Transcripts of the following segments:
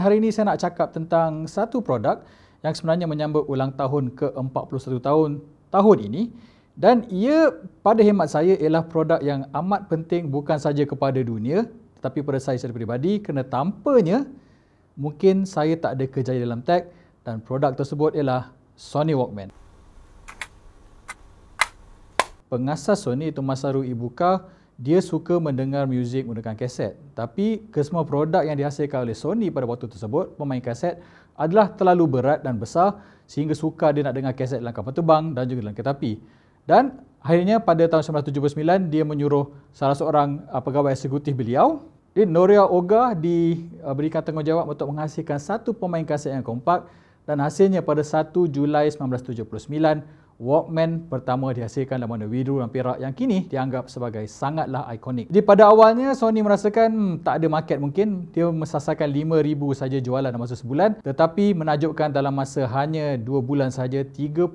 Hari ini saya nak cakap tentang satu produk yang sebenarnya menyambut ulang tahun ke-41 tahun tahun ini dan ia pada hemat saya ialah produk yang amat penting bukan saja kepada dunia tetapi pada saya secara peribadi kerana tampaknya mungkin saya tak ada kerja dalam tech dan produk tersebut ialah Sony Walkman. Pengasas Sony itu Masaru Ibuka dia suka mendengar muzik menggunakan kaset. Tapi kesemua produk yang dihasilkan oleh Sony pada waktu tersebut, pemain kaset adalah terlalu berat dan besar sehingga suka dia nak dengar kaset dalam kapal terbang dan juga dalam kereta Dan akhirnya pada tahun 1979, dia menyuruh salah seorang ah, pegawai eksekutif beliau, di Noria Oga diberikan tanggungjawab untuk menghasilkan satu pemain kaset yang kompak dan hasilnya pada 1 Julai 1979, Walkman pertama dihasilkan dalam warna biru dan perak yang kini dianggap sebagai sangatlah ikonik. Jadi pada awalnya Sony merasakan hmm, tak ada market mungkin. Dia mesasarkan 5,000 saja jualan dalam masa sebulan. Tetapi menajubkan dalam masa hanya 2 bulan saja 30,000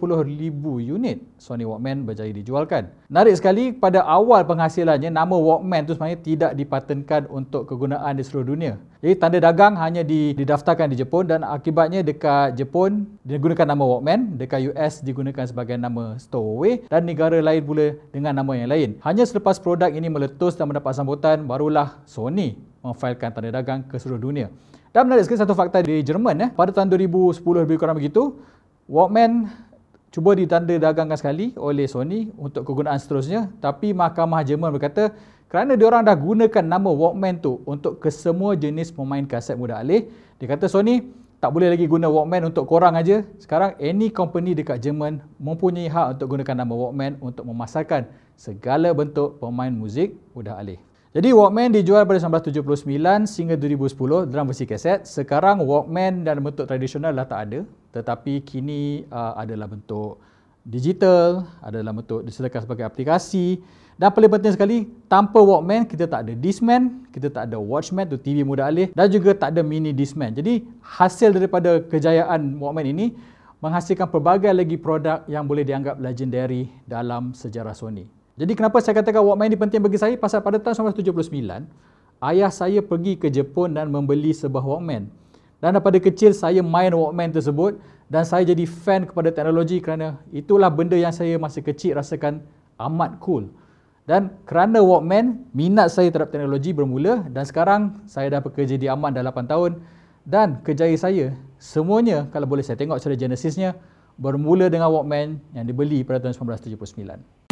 unit Sony Walkman berjaya dijualkan. Narik sekali pada awal penghasilannya nama Walkman tu sebenarnya tidak dipatenkan untuk kegunaan di seluruh dunia. Jadi tanda dagang hanya didaftarkan di Jepun dan akibatnya dekat Jepun digunakan nama Walkman, dekat US digunakan sebagai dengan nama Stowaway dan negara lain pula dengan nama yang lain. Hanya selepas produk ini meletus dan mendapat sambutan, barulah Sony memfailkan tanda dagang ke seluruh dunia. Dan menarik sekali satu fakta di Jerman. Eh. Pada tahun 2010 lebih kurang begitu, Walkman cuba ditanda dagangkan sekali oleh Sony untuk kegunaan seterusnya. Tapi mahkamah Jerman berkata, kerana dia orang dah gunakan nama Walkman tu untuk kesemua jenis pemain kaset muda alih, dia kata Sony, tak boleh lagi guna Walkman untuk korang aja. Sekarang any company dekat Jerman mempunyai hak untuk gunakan nama Walkman untuk memasarkan segala bentuk pemain muzik udah alih. Jadi Walkman dijual pada 1979 sehingga 2010 dalam versi kaset. Sekarang Walkman dan bentuk tradisional dah tak ada tetapi kini uh, adalah bentuk digital, ada dalam bentuk disediakan sebagai aplikasi dan paling penting sekali, tanpa Walkman kita tak ada Discman, kita tak ada Watchman tu TV muda alih dan juga tak ada mini Discman. Jadi hasil daripada kejayaan Walkman ini menghasilkan pelbagai lagi produk yang boleh dianggap legendary dalam sejarah Sony. Jadi kenapa saya katakan Walkman ini penting bagi saya? Pasal pada tahun 1979, ayah saya pergi ke Jepun dan membeli sebuah Walkman. Dan daripada kecil saya main Walkman tersebut dan saya jadi fan kepada teknologi kerana itulah benda yang saya masa kecil rasakan amat cool. Dan kerana Walkman, minat saya terhadap teknologi bermula dan sekarang saya dah bekerja di aman dah 8 tahun dan kejaya saya semuanya kalau boleh saya tengok secara genesisnya bermula dengan Walkman yang dibeli pada tahun 1979.